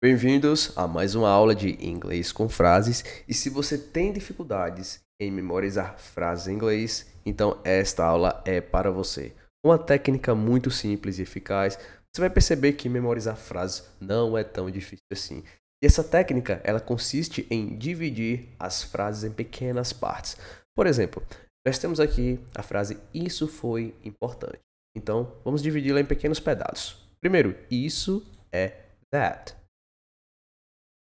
Bem-vindos a mais uma aula de inglês com frases. E se você tem dificuldades em memorizar frases em inglês, então esta aula é para você. Uma técnica muito simples e eficaz. Você vai perceber que memorizar frases não é tão difícil assim. E essa técnica, ela consiste em dividir as frases em pequenas partes. Por exemplo, nós temos aqui a frase isso foi importante. Então, vamos dividi-la em pequenos pedaços. Primeiro, isso é that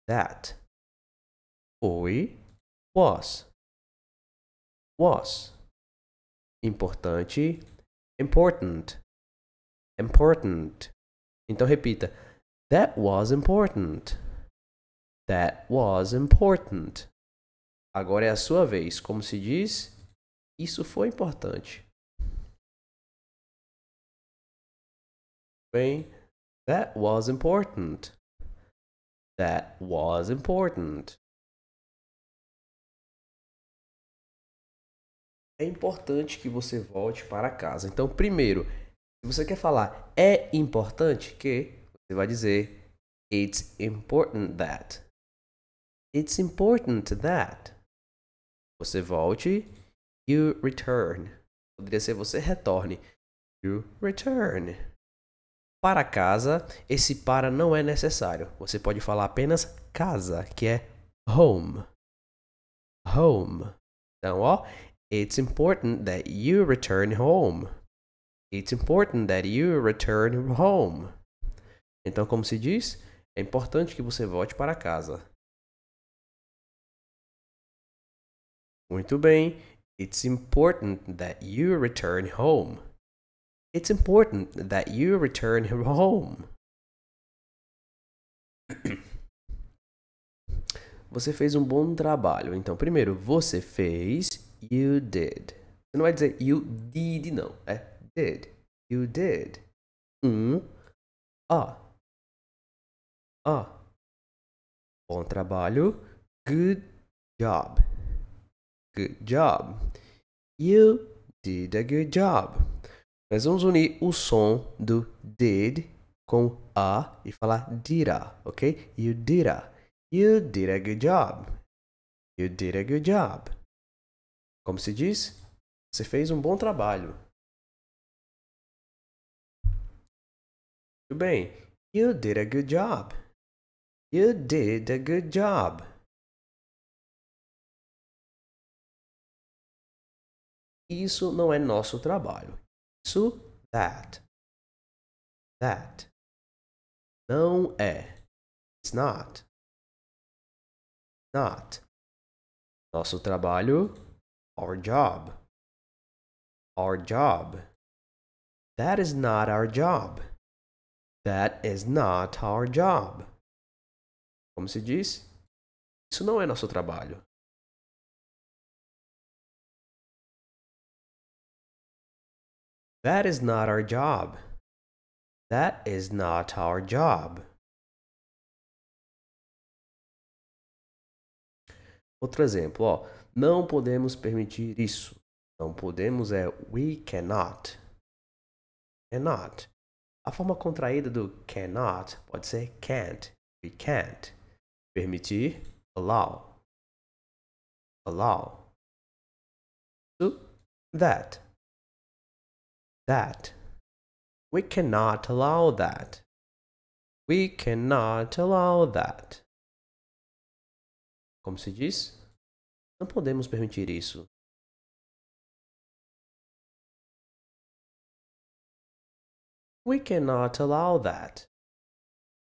that. Foi, was. Was. Importante, important. Important. Então repita. That was important. That was important. Agora é a sua vez. Como se diz? Isso foi importante. Bem, that was important that was important. É importante que você volte para casa. Então, primeiro, se você quer falar é importante que, você vai dizer It's important that. It's important that. Você volte. You return. Poderia ser você retorne. You return para casa, esse para não é necessário. Você pode falar apenas casa, que é home. Home. Então, ó, it's important that you return home. It's important that you return home. Então, como se diz, é importante que você volte para casa. Muito bem. It's important that you return home. It's important that you return him home. Você fez um bom trabalho. Então, primeiro, você fez. You did. Você não vai dizer you did, não. É did. You did. Um. Ó. Ah. Ó. Ah. Bom trabalho. Good job. Good job. You did a good job. Nós vamos unir o som do did com a e falar dirá, ok? You did a. You did a good job. You did a good job. Como se diz? Você fez um bom trabalho. Muito bem. You did a good job. You did a good job. Isso não é nosso trabalho isso, that. That. Não é. It's not. Not. Nosso trabalho, our job. Our job. That is not our job. That is not our job. Como se diz? Isso não é nosso trabalho. That is not our job. That is not our job. Outro exemplo, ó, não podemos permitir isso. Não podemos é we cannot. Cannot. A forma contraída do cannot pode ser can't. We can't. Permitir, allow. Allow. So, that. that. We cannot allow that. We cannot allow that. Como se diz? Não podemos permitir isso. We cannot allow that.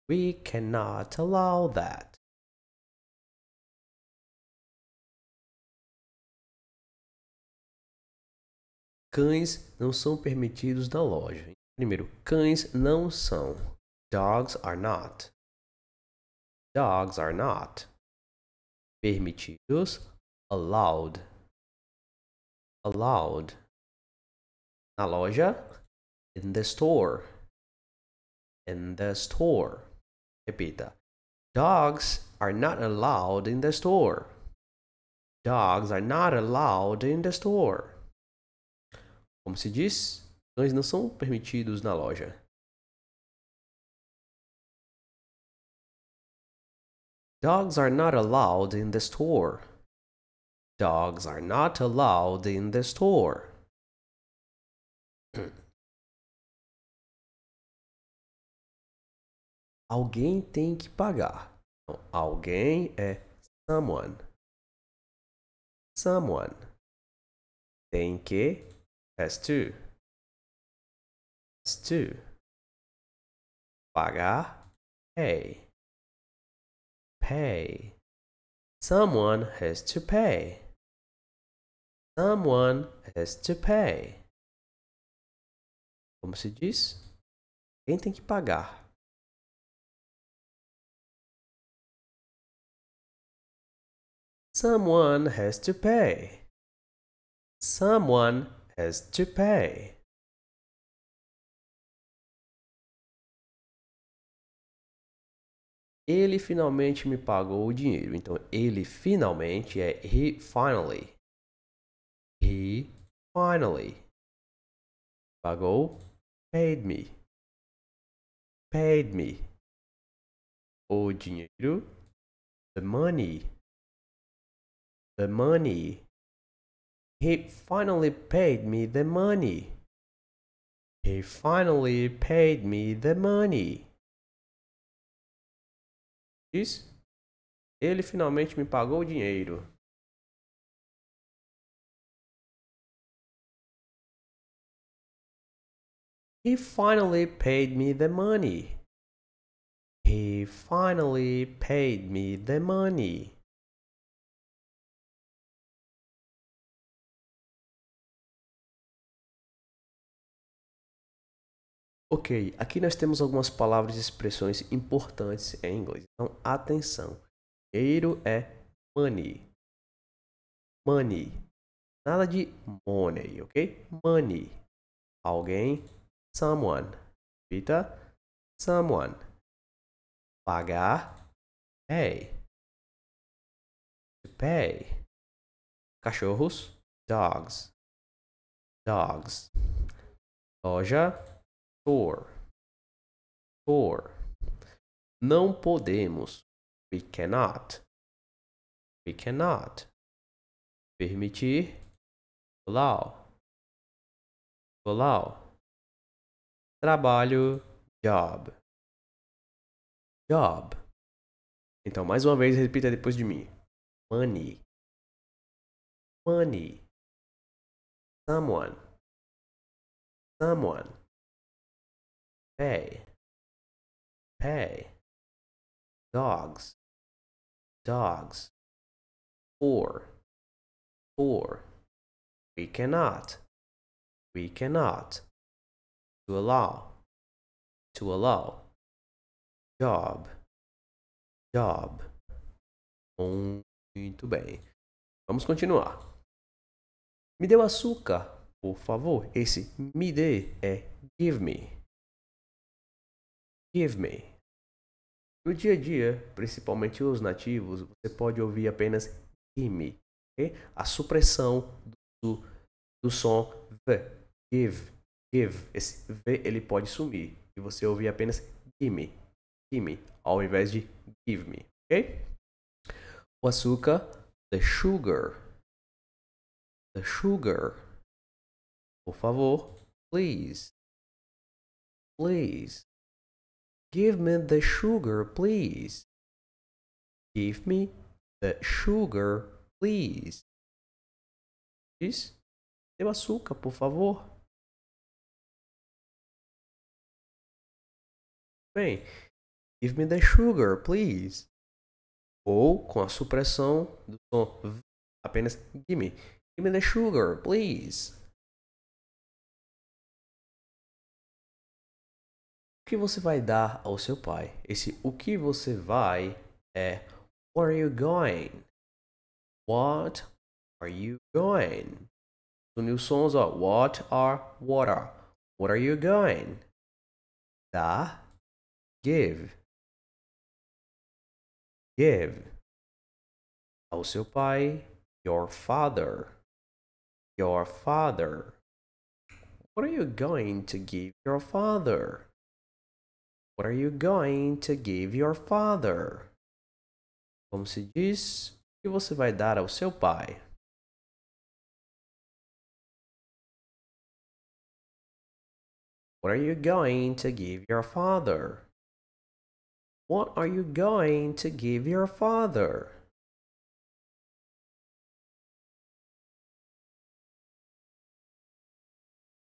We cannot allow that. Cães não são permitidos na loja. Primeiro, cães não são. Dogs are not. Dogs are not. Permitidos. Allowed. Allowed. Na loja. In the store. In the store. Repita. Dogs are not allowed in the store. Dogs are not allowed in the store. Como se diz, cães não são permitidos na loja. Dogs are not allowed in the store. Dogs are not allowed in the store. Alguém tem que pagar. Então, alguém é someone. Someone tem que S2. S2. Pagar. Pay. Pay. Someone has to pay. Someone has to pay. Como se diz? Quem tem que pagar? Someone has to pay. Someone has to pay. Ele finalmente me pagou o dinheiro. Então, ele finalmente é he finally. He finally pagou, paid me. Paid me. O dinheiro, the money. The money He finally paid me the money. He finally paid me the money. Diz? Ele finalmente me pagou o dinheiro. He finally paid me the money. He finally paid me the money. Ok, aqui nós temos algumas palavras e expressões importantes em inglês. Então, atenção. Primeiro é money. Money. Nada de money, ok? Money. Alguém. Someone. Repita. Someone. Pagar. Pay. To pay. Cachorros. Dogs. Dogs. Loja Tor. Não podemos. We cannot. We cannot. Permitir. Allow. Allow. Trabalho. Job. Job. Então, mais uma vez, repita depois de mim. Money. Money. Someone. Someone pay, pay, dogs, dogs, or, or, we cannot, we cannot, to allow, to allow, job, job. Muito bem. Vamos continuar. Me dê o açúcar, por favor. Esse me dê é give me. Give me. No dia a dia, principalmente os nativos, você pode ouvir apenas give me. Okay? A supressão do, do som v. Give, give. Esse v ele pode sumir. E você ouvir apenas give, me. ao invés de give me. Ok? O açúcar, the sugar. The sugar. Por favor, please. Please. Give me the sugar, please. Give me the sugar, please. Dê o açúcar, por favor. Bem, give me the sugar, please. Ou com a supressão do som, apenas give me, give me the sugar, please. que você vai dar ao seu pai? Esse o que você vai é Where are you going? What are you going? The sons, ó. What are, what are. What are you going? Dá. give. Give. Ao seu pai, your father. Your father. What are you going to give your father? What are you going to give your father? Como se diz, o que você vai dar ao seu pai? What are you going to give your father? What are you going to give your father?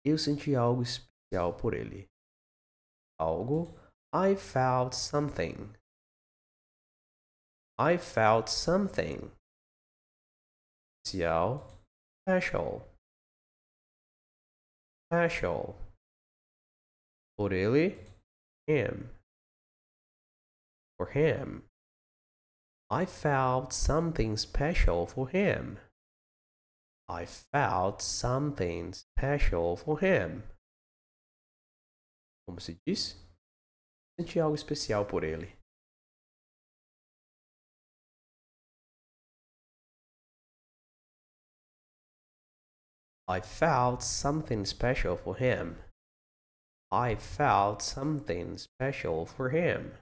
Eu senti algo especial por ele. Algo I felt something. I felt something. 九 special special for really him for him I felt something special for him I felt something special for him como se diz Senti algo especial por ele. I felt something special for him. I felt something special for him.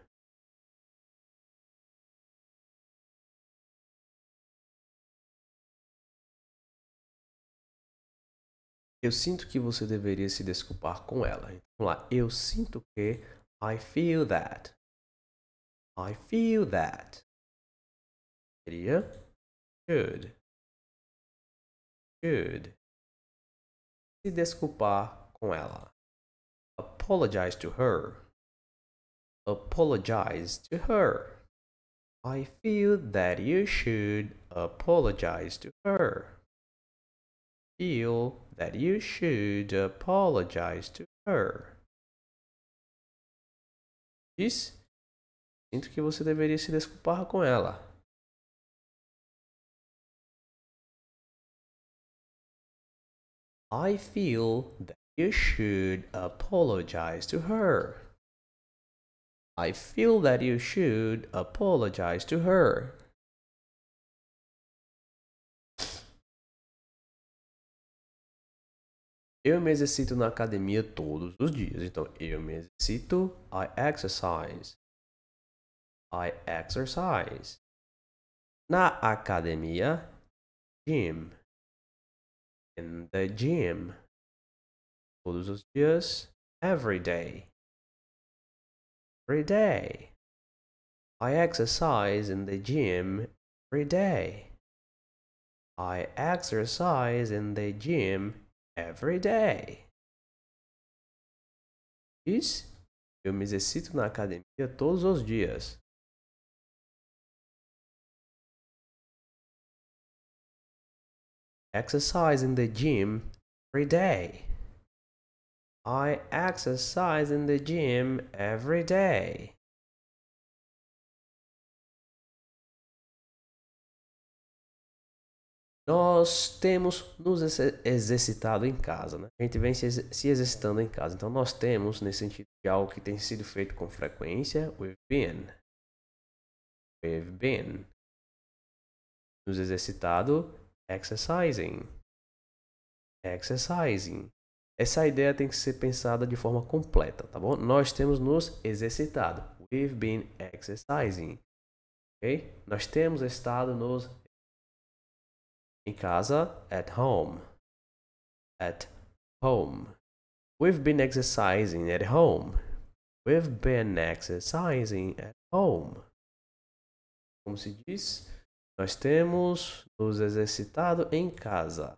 Eu sinto que você deveria se desculpar com ela. Vamos lá. Eu sinto que I feel that. I feel that. Idiot. Good. Good. Se desculpar com ela. Apologize to her. Apologize to her. I feel that you should apologize to her. Feel that you should apologize to her disse, sinto que você deveria se desculpar com ela. I feel that you should apologize to her. I feel that you should apologize to her. Eu me exercito na academia todos os dias. Então, eu me exercito, I exercise. I exercise. Na academia, gym. In the gym. Todos os dias, every day. Every day. I exercise in the gym every day. I exercise in the gym every day. Diz: Eu me exercito na academia todos os dias. Exercise in the gym every day. I exercise in the gym every day. nós temos nos exercitado em casa, né? A gente vem se, ex se exercitando em casa. Então, nós temos, nesse sentido, de algo que tem sido feito com frequência, we've been. We've been. Nos exercitado, exercising. Exercising. Essa ideia tem que ser pensada de forma completa, tá bom? Nós temos nos exercitado. We've been exercising. Ok? Nós temos estado nos em casa, at home. At home. We've been exercising at home. We've been exercising at home. Como se diz? Nós temos nos exercitado em casa.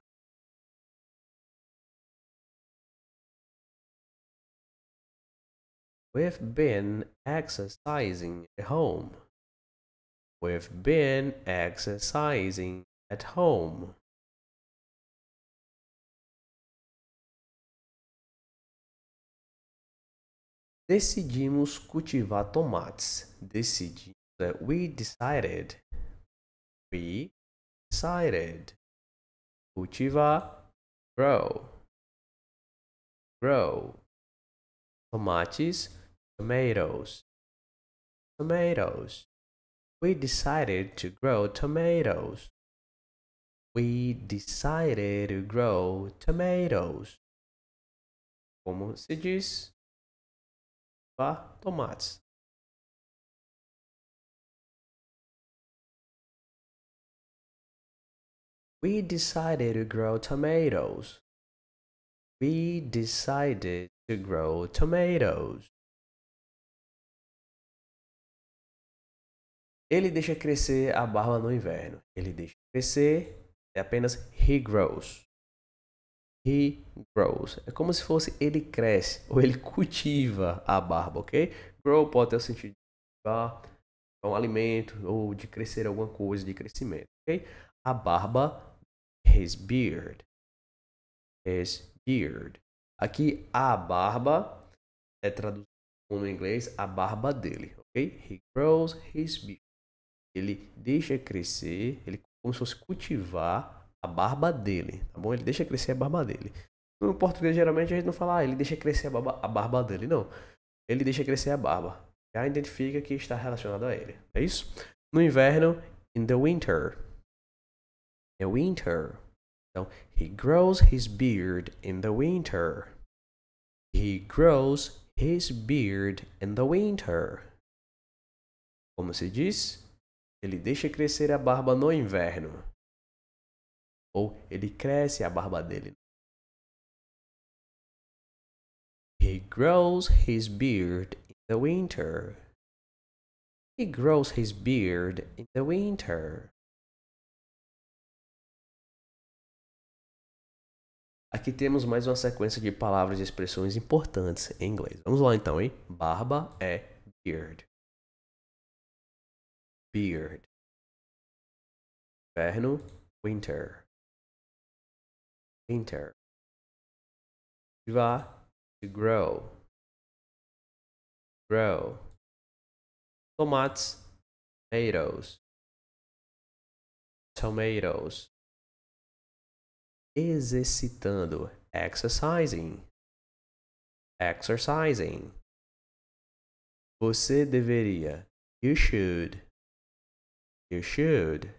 We've been exercising at home. We've been exercising at home. Decidimos cultivar tomates. Decidimos that we decided. We decided. Cultivar, grow. Grow. Tomates, tomatoes. Tomatoes. We decided to grow tomatoes we decided to grow tomatoes. Como se diz? pa tomates. We decided to grow tomatoes. We decided to grow tomatoes. Ele deixa crescer a barba no inverno. Ele deixa crescer É apenas he grows. He grows. É como se fosse ele cresce ou ele cultiva a barba, ok? Grow pode ter o sentido de cultivar é um alimento ou de crescer alguma coisa, de crescimento, ok? A barba, his beard. His beard. Aqui, a barba é traduzido no inglês a barba dele, ok? He grows his beard. Ele deixa crescer, ele como se fosse cultivar a barba dele, tá bom? Ele deixa crescer a barba dele. No português, geralmente, a gente não fala, ah, ele deixa crescer a barba, a barba dele, não. Ele deixa crescer a barba. Já identifica que está relacionado a ele. É isso? No inverno, in the winter. The winter. Então, he grows his beard in the winter. He grows his beard in the winter. Como se diz? Ele deixa crescer a barba no inverno. Ou ele cresce a barba dele. He grows his beard in the winter. He grows his beard in the winter. Aqui temos mais uma sequência de palavras e expressões importantes em inglês. Vamos lá então, hein? Barba é beard beard. Inverno, winter. Winter. Cultivar, to grow. Grow. Tomates, tomatoes. Tomatoes. Exercitando, exercising. Exercising. Você deveria. You should. You should.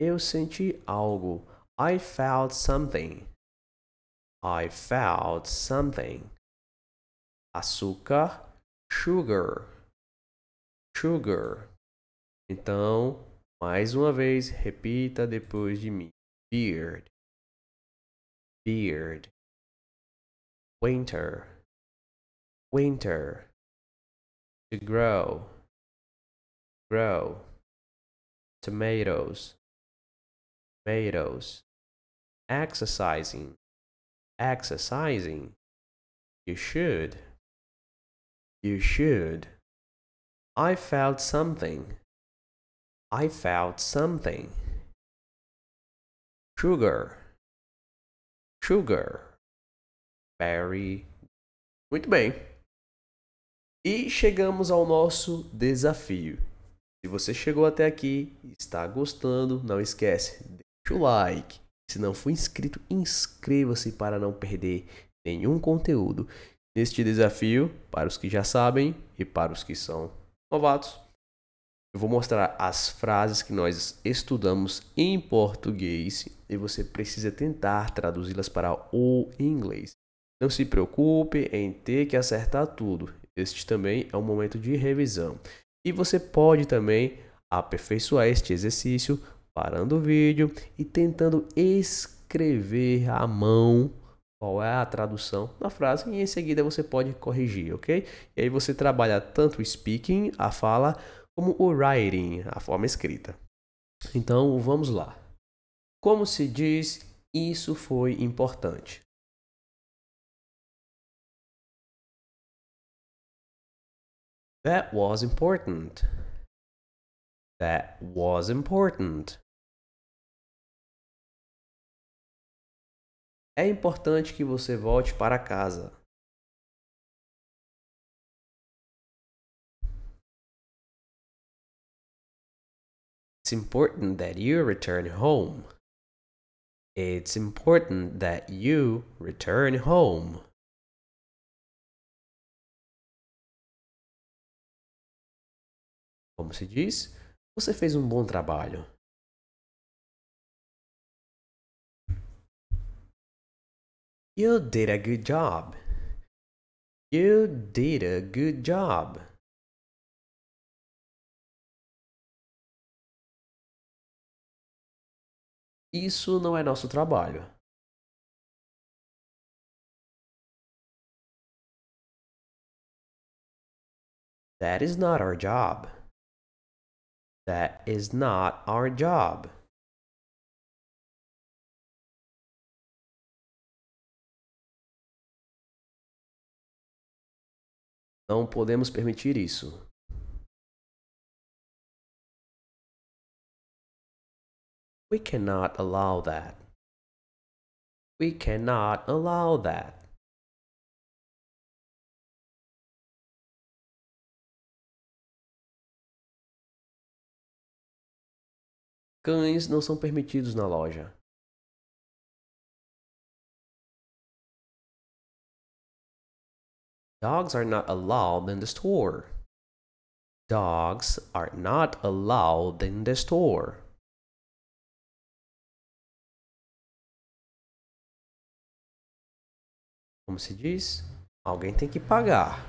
Eu senti algo. I felt something. I felt something. Açúcar, sugar. Sugar. Então, mais uma vez, repita depois de mim. Beard. Beard. Winter. Winter. To grow. Grow. tomatoes, tomatoes. Exercising, exercising. You should, you should. I felt something, I felt something. Sugar, sugar. Berry. Muito bem. E chegamos ao nosso desafio. Se você chegou até aqui e está gostando, não esquece, deixa o like. Se não for inscrito, inscreva-se para não perder nenhum conteúdo. Neste desafio, para os que já sabem e para os que são novatos, eu vou mostrar as frases que nós estudamos em português e você precisa tentar traduzi-las para o inglês. Não se preocupe em ter que acertar tudo. Este também é um momento de revisão. E você pode também aperfeiçoar este exercício parando o vídeo e tentando escrever à mão qual é a tradução da frase e em seguida você pode corrigir, ok? E aí você trabalha tanto o speaking, a fala, como o writing, a forma escrita. Então vamos lá. Como se diz isso foi importante? That was important. That was important. É importante que você volte para casa. It's important that you return home. It's important that you return home. como se diz, você fez um bom trabalho. You did a good job. You did a good job. Isso não é nosso trabalho. That is not our job. That is not our job. Não podemos permitir isso. We cannot allow that. We cannot allow that. Cães não são permitidos na loja. Dogs are not allowed in the store. Dogs are not allowed in the store. Como se diz? Alguém tem que pagar.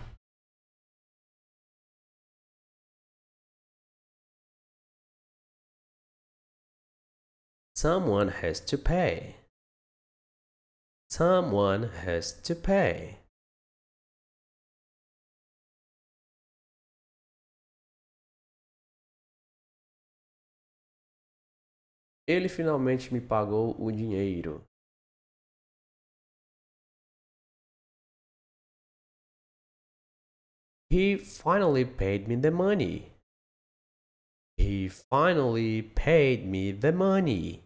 Someone has to pay. Someone has to pay. Ele finalmente me pagou o dinheiro. He finally paid me the money. He finally paid me the money.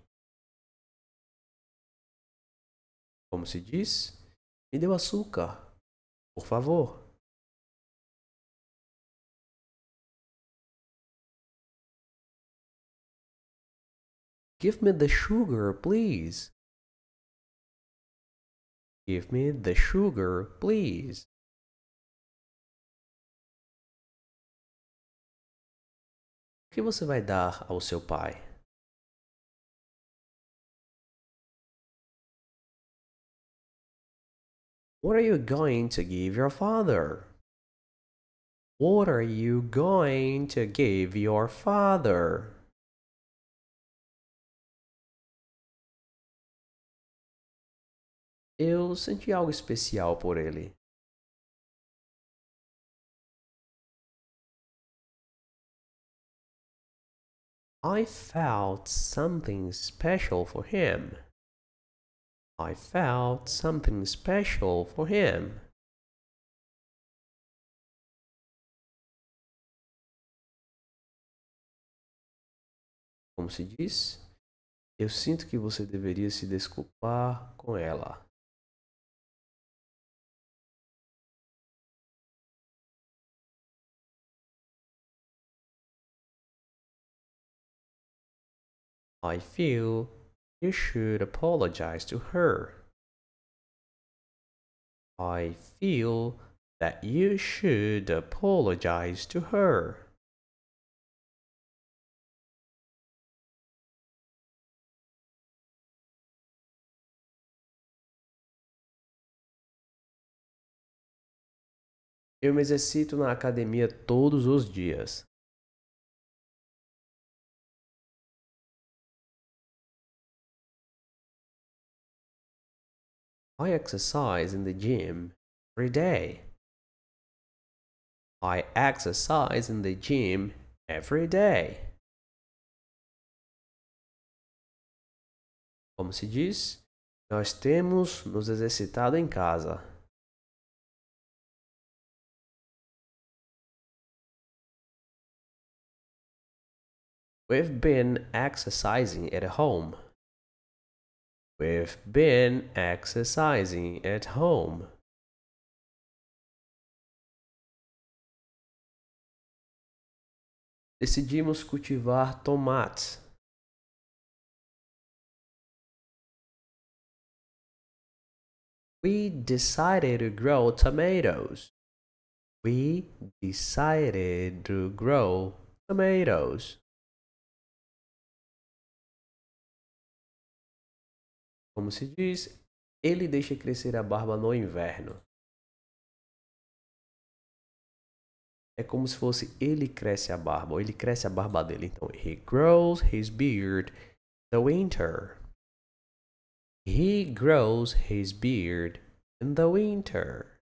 como se diz, me deu açúcar, por favor. Give me the sugar, please. Give me the sugar, please. O que você vai dar ao seu pai? What are you going to give your father? What are you going to give your father? Eu senti algo especial por ele. I felt something special for him. I felt something special for him. Como se diz? Eu sinto que você deveria se desculpar com ela. I feel You should apologize to her. I feel that you should apologize to her. Eu me exercito na academia todos os dias. I exercise in the gym every day. I exercise in the gym every day. Como se diz? Nós temos nos exercitado em casa. We've been exercising at home. We've been exercising at home. Decidimos cultivar tomates. We decided to grow tomatoes. We decided to grow tomatoes. Como se diz, ele deixa crescer a barba no inverno. É como se fosse ele cresce a barba, ou ele cresce a barba dele. Então, he grows his beard in the winter. He grows his beard in the winter.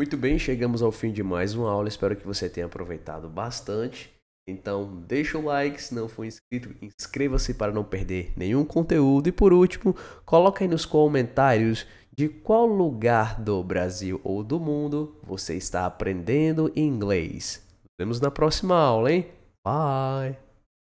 Muito bem, chegamos ao fim de mais uma aula. Espero que você tenha aproveitado bastante. Então, deixa o like, se não for inscrito, inscreva-se para não perder nenhum conteúdo. E por último, coloca aí nos comentários de qual lugar do Brasil ou do mundo você está aprendendo inglês. Nos vemos na próxima aula, hein? Bye!